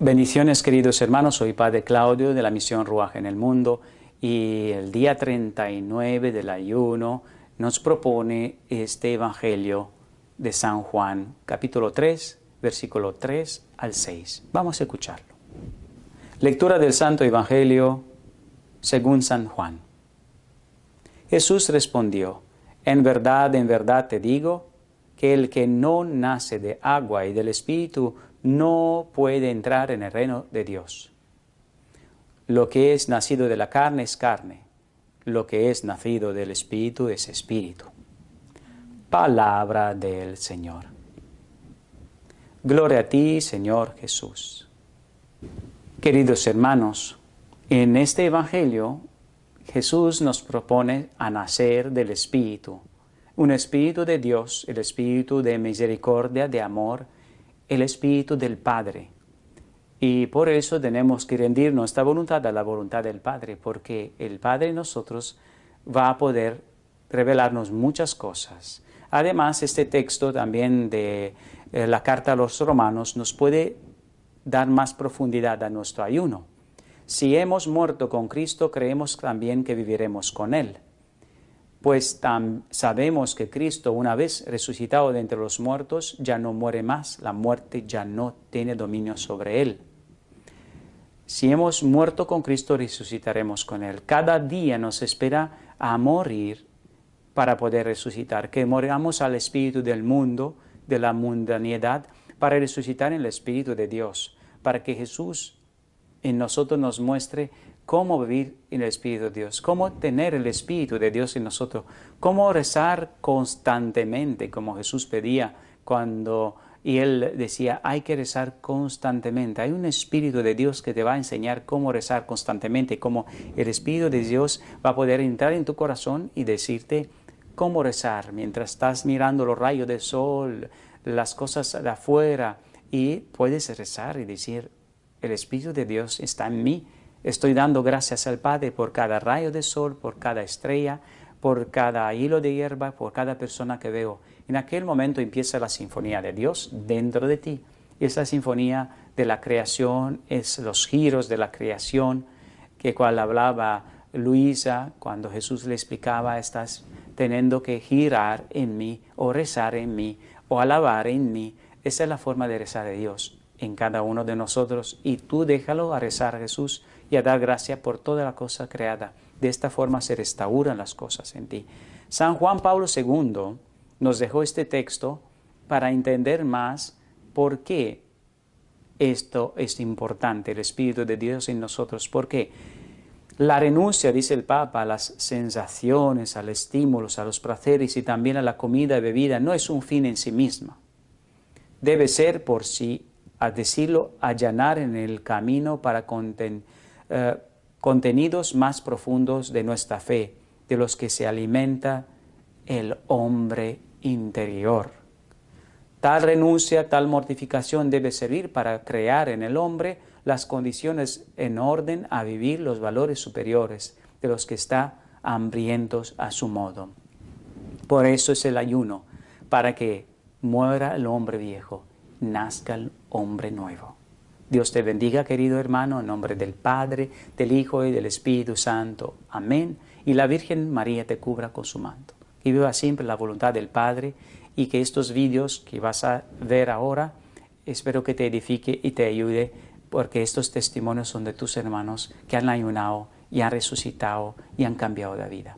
Bendiciones queridos hermanos, soy Padre Claudio de la misión Ruaje en el Mundo y el día 39 del ayuno nos propone este Evangelio de San Juan, capítulo 3, versículo 3 al 6. Vamos a escucharlo. Lectura del Santo Evangelio según San Juan. Jesús respondió, en verdad, en verdad te digo, que el que no nace de agua y del Espíritu no puede entrar en el reino de Dios. Lo que es nacido de la carne es carne, lo que es nacido del Espíritu es Espíritu. Palabra del Señor. Gloria a ti, Señor Jesús. Queridos hermanos, en este Evangelio Jesús nos propone a nacer del Espíritu, un Espíritu de Dios, el Espíritu de misericordia, de amor, el Espíritu del Padre. Y por eso tenemos que rendir nuestra voluntad a la voluntad del Padre, porque el Padre en nosotros va a poder revelarnos muchas cosas. Además, este texto también de eh, la carta a los romanos nos puede dar más profundidad a nuestro ayuno. Si hemos muerto con Cristo, creemos también que viviremos con Él pues sabemos que Cristo, una vez resucitado de entre los muertos, ya no muere más, la muerte ya no tiene dominio sobre él. Si hemos muerto con Cristo, resucitaremos con Él. Cada día nos espera a morir para poder resucitar, que moramos al espíritu del mundo, de la mundanidad, para resucitar en el espíritu de Dios, para que Jesús en nosotros nos muestre cómo vivir en el Espíritu de Dios, cómo tener el Espíritu de Dios en nosotros, cómo rezar constantemente, como Jesús pedía cuando y él decía, hay que rezar constantemente. Hay un Espíritu de Dios que te va a enseñar cómo rezar constantemente, cómo el Espíritu de Dios va a poder entrar en tu corazón y decirte cómo rezar mientras estás mirando los rayos del sol, las cosas de afuera, y puedes rezar y decir, el Espíritu de Dios está en mí Estoy dando gracias al Padre por cada rayo de sol, por cada estrella, por cada hilo de hierba, por cada persona que veo. En aquel momento empieza la sinfonía de Dios dentro de ti. Y esa sinfonía de la creación, es los giros de la creación, que cual hablaba Luisa cuando Jesús le explicaba, estás teniendo que girar en mí, o rezar en mí, o alabar en mí. Esa es la forma de rezar de Dios en cada uno de nosotros. Y tú déjalo a rezar a Jesús y a dar gracia por toda la cosa creada. De esta forma se restauran las cosas en ti. San Juan Pablo II nos dejó este texto para entender más por qué esto es importante, el Espíritu de Dios en nosotros. ¿Por qué? La renuncia, dice el Papa, a las sensaciones, a los estímulos, a los placeres y también a la comida y bebida no es un fin en sí misma. Debe ser por sí, a decirlo, allanar en el camino para contentar eh, contenidos más profundos de nuestra fe, de los que se alimenta el hombre interior. Tal renuncia, tal mortificación debe servir para crear en el hombre las condiciones en orden a vivir los valores superiores de los que está hambrientos a su modo. Por eso es el ayuno, para que muera el hombre viejo, nazca el hombre nuevo. Dios te bendiga, querido hermano, en nombre del Padre, del Hijo y del Espíritu Santo. Amén. Y la Virgen María te cubra con su manto. Y viva siempre la voluntad del Padre y que estos vídeos que vas a ver ahora, espero que te edifique y te ayude, porque estos testimonios son de tus hermanos que han ayunado y han resucitado y han cambiado de vida.